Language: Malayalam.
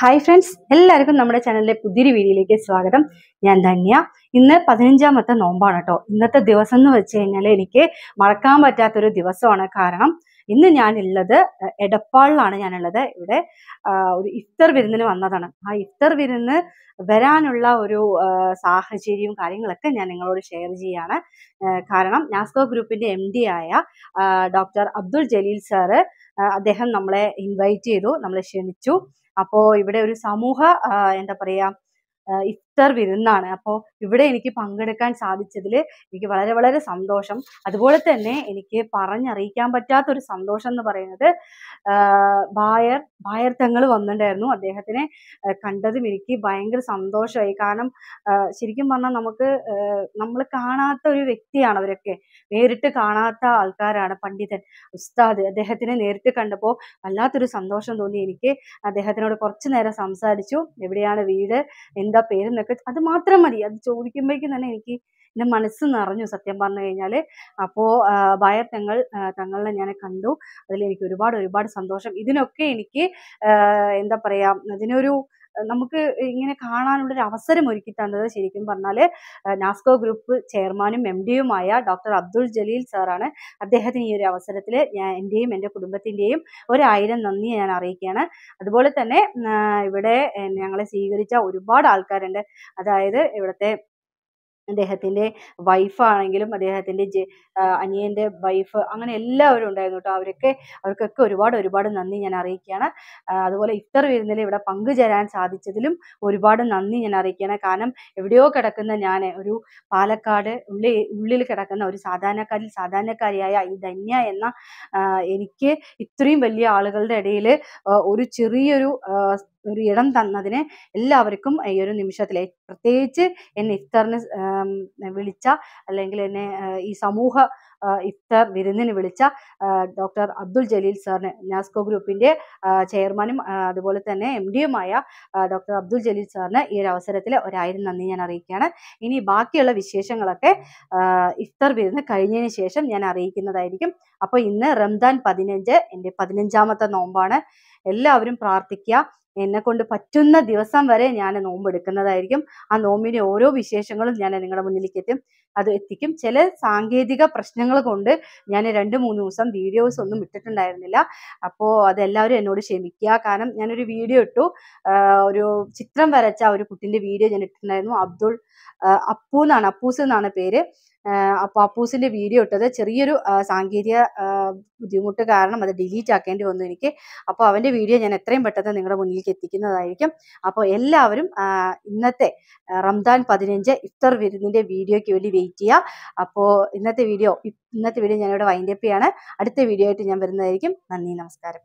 ഹായ് ഫ്രണ്ട്സ് എല്ലാവർക്കും നമ്മുടെ ചാനലിലെ പുതിയൊരു വീഡിയോയിലേക്ക് സ്വാഗതം ഞാൻ ധന്യ ഇന്ന് പതിനഞ്ചാമത്തെ നോമ്പാണ് കേട്ടോ ഇന്നത്തെ ദിവസം എന്ന് വെച്ച് കഴിഞ്ഞാൽ എനിക്ക് മറക്കാൻ പറ്റാത്തൊരു ദിവസമാണ് കാരണം ഇന്ന് ഞാനുള്ളത് എടപ്പാളിലാണ് ഞാനുള്ളത് ഇവിടെ ഒരു ഇഫ്തർ വിരുന്നിന് വന്നതാണ് ആ ഇഫ്തർ വിരുന്ന് വരാനുള്ള ഒരു സാഹചര്യവും കാര്യങ്ങളൊക്കെ ഞാൻ നിങ്ങളോട് ഷെയർ ചെയ്യാണ് കാരണം നാസ്കോ ഗ്രൂപ്പിന്റെ എം ഡി ആയ ഡോക്ടർ അബ്ദുൾ ജലീൽ സാറ് അദ്ദേഹം നമ്മളെ ഇൻവൈറ്റ് ചെയ്തു നമ്മളെ ക്ഷണിച്ചു അപ്പോൾ ഇവിടെ ഒരു സമൂഹ എന്താ പറയുക ഇഫ്തർ വിരുന്നാണ് അപ്പോൾ ഇവിടെ എനിക്ക് പങ്കെടുക്കാൻ സാധിച്ചതിൽ എനിക്ക് വളരെ വളരെ സന്തോഷം അതുപോലെ തന്നെ എനിക്ക് പറഞ്ഞറിയിക്കാൻ പറ്റാത്ത ഒരു സന്തോഷം എന്ന് പറയുന്നത് ബായർ ബായർ തങ്ങൾ വന്നിട്ടുണ്ടായിരുന്നു അദ്ദേഹത്തിനെ കണ്ടതും എനിക്ക് ഭയങ്കര സന്തോഷമായി കാരണം ശരിക്കും പറഞ്ഞാൽ നമുക്ക് നമ്മൾ കാണാത്ത ഒരു വ്യക്തിയാണ് അവരൊക്കെ നേരിട്ട് കാണാത്ത ആൾക്കാരാണ് പണ്ഡിതൻ ഉസ്താദ് അദ്ദേഹത്തിനെ നേരിട്ട് കണ്ടപ്പോൾ വല്ലാത്തൊരു സന്തോഷം തോന്നി എനിക്ക് അദ്ദേഹത്തിനോട് കുറച്ച് നേരം സംസാരിച്ചു എവിടെയാണ് വീട് എന്താ പേര് ഒക്കെ അത് മാത്രം മതി അത് ചോദിക്കുമ്പോഴേക്കും തന്നെ എനിക്ക് എൻ്റെ മനസ്സ് നിറഞ്ഞു സത്യം പറഞ്ഞു കഴിഞ്ഞാൽ അപ്പോൾ ഭയർ തങ്ങൾ തങ്ങളെ ഞാൻ കണ്ടു അതിൽ എനിക്ക് ഒരുപാട് ഒരുപാട് സന്തോഷം ഇതിനൊക്കെ എനിക്ക് എന്താ പറയുക അതിനൊരു നമുക്ക് ഇങ്ങനെ കാണാനുള്ള ഒരു അവസരം ഒരുക്കി തന്നത് ശരിക്കും പറഞ്ഞാൽ നാസ്കോ ഗ്രൂപ്പ് ചെയർമാനും എം ഡിയുമായ ഡോക്ടർ അബ്ദുൾ ജലീൽ സാറാണ് അദ്ദേഹത്തിന് ഈ ഒരു അവസരത്തിൽ ഞാൻ എൻ്റെയും എൻ്റെ കുടുംബത്തിൻ്റെയും ഒരായിരം നന്ദി ഞാൻ അറിയിക്കുകയാണ് അതുപോലെ തന്നെ ഇവിടെ ഞങ്ങളെ സ്വീകരിച്ച ഒരുപാട് ആൾക്കാരുണ്ട് അതായത് ഇവിടുത്തെ അദ്ദേഹത്തിൻ്റെ വൈഫാണെങ്കിലും അദ്ദേഹത്തിൻ്റെ ജെ അനിയൻ്റെ വൈഫ് അങ്ങനെ എല്ലാവരും ഉണ്ടായിരുന്നു കേട്ടോ അവരൊക്കെ അവർക്കൊക്കെ ഒരുപാട് ഒരുപാട് നന്ദി ഞാൻ അറിയിക്കുകയാണ് അതുപോലെ ഇഫ്തർ വിരുന്നിൽ ഇവിടെ പങ്കുചേരാൻ സാധിച്ചതിലും ഒരുപാട് നന്ദി ഞാൻ അറിയിക്കുകയാണ് കാരണം എവിടെയോ കിടക്കുന്ന ഞാൻ ഒരു പാലക്കാട് ഉള്ളിൽ ഉള്ളിൽ കിടക്കുന്ന ഒരു സാധാരണക്കാരിൽ സാധാരണക്കാരിയായ ഈ ധന്യ എന്ന എനിക്ക് ഇത്രയും വലിയ ആളുകളുടെ ഇടയിൽ ഒരു ചെറിയൊരു ഒരു ഇടം തന്നതിന് എല്ലാവർക്കും ഈ ഒരു നിമിഷത്തിൽ പ്രത്യേകിച്ച് എന്നെ ഇഫ്താറിന് വിളിച്ച അല്ലെങ്കിൽ എന്നെ ഈ സമൂഹ ഇഫ്തർ വിരുന്നിന് വിളിച്ച ഡോക്ടർ അബ്ദുൽ ജലീൽ സാറിന് നാസ്കോ ഗ്രൂപ്പിന്റെ ചെയർമാനും അതുപോലെ തന്നെ എം ഡിയുമായ ഡോക്ടർ അബ്ദുൽ ജലീൽ സാറിന് ഈ ഒരു അവസരത്തിൽ ഒരായിരം നന്ദി ഞാൻ അറിയിക്കുകയാണ് ഇനി ബാക്കിയുള്ള വിശേഷങ്ങളൊക്കെ ഇഫ്തർ വിരുന്ന് കഴിഞ്ഞതിന് ശേഷം ഞാൻ അറിയിക്കുന്നതായിരിക്കും അപ്പോൾ ഇന്ന് റംദാൻ പതിനഞ്ച് എൻ്റെ പതിനഞ്ചാമത്തെ നോമ്പാണ് എല്ലാവരും പ്രാർത്ഥിക്കുക എന്നെ കൊണ്ട് പറ്റുന്ന ദിവസം വരെ ഞാൻ നോമ്പ് എടുക്കുന്നതായിരിക്കും ആ നോമ്പിന്റെ ഓരോ വിശേഷങ്ങളും ഞാൻ നിങ്ങളുടെ മുന്നിലേക്ക് എത്തും അത് എത്തിക്കും ചില സാങ്കേതിക പ്രശ്നങ്ങൾ കൊണ്ട് ഞാൻ രണ്ട് മൂന്ന് ദിവസം വീഡിയോസ് ഒന്നും ഇട്ടിട്ടുണ്ടായിരുന്നില്ല അപ്പോൾ അതെല്ലാവരും എന്നോട് ക്ഷമിക്കുക കാരണം ഞാനൊരു വീഡിയോ ഇട്ടു ഒരു ചിത്രം വരച്ച ഒരു കുട്ടിന്റെ വീഡിയോ ഞാൻ ഇട്ടിട്ടുണ്ടായിരുന്നു അബ്ദുൾ അപ്പൂ എന്നാണ് അപ്പൂസ് എന്നാണ് പേര് അപ്പോൾ അപ്പൂസിന്റെ വീഡിയോ ഇട്ടത് ചെറിയൊരു സാങ്കേതിക ബുദ്ധിമുട്ട് കാരണം അത് ഡിലീറ്റ് ആക്കേണ്ടി വന്നു എനിക്ക് അപ്പോൾ അവൻ്റെ വീഡിയോ ഞാൻ എത്രയും പെട്ടെന്ന് നിങ്ങളുടെ മുന്നിലേക്ക് എത്തിക്കുന്നതായിരിക്കും അപ്പോൾ എല്ലാവരും ഇന്നത്തെ റംദാൻ പതിനഞ്ച് ഇഫ്തർ വിരുന്നിൻ്റെ വീഡിയോയ്ക്ക് വേണ്ടി വെയിറ്റ് ചെയ്യുക അപ്പോൾ ഇന്നത്തെ വീഡിയോ ഇന്നത്തെ വീഡിയോ ഞാനിവിടെ വൈൻഡപ്പ് ചെയ്യാണ് അടുത്ത വീഡിയോ ആയിട്ട് ഞാൻ വരുന്നതായിരിക്കും നന്ദി നമസ്കാരം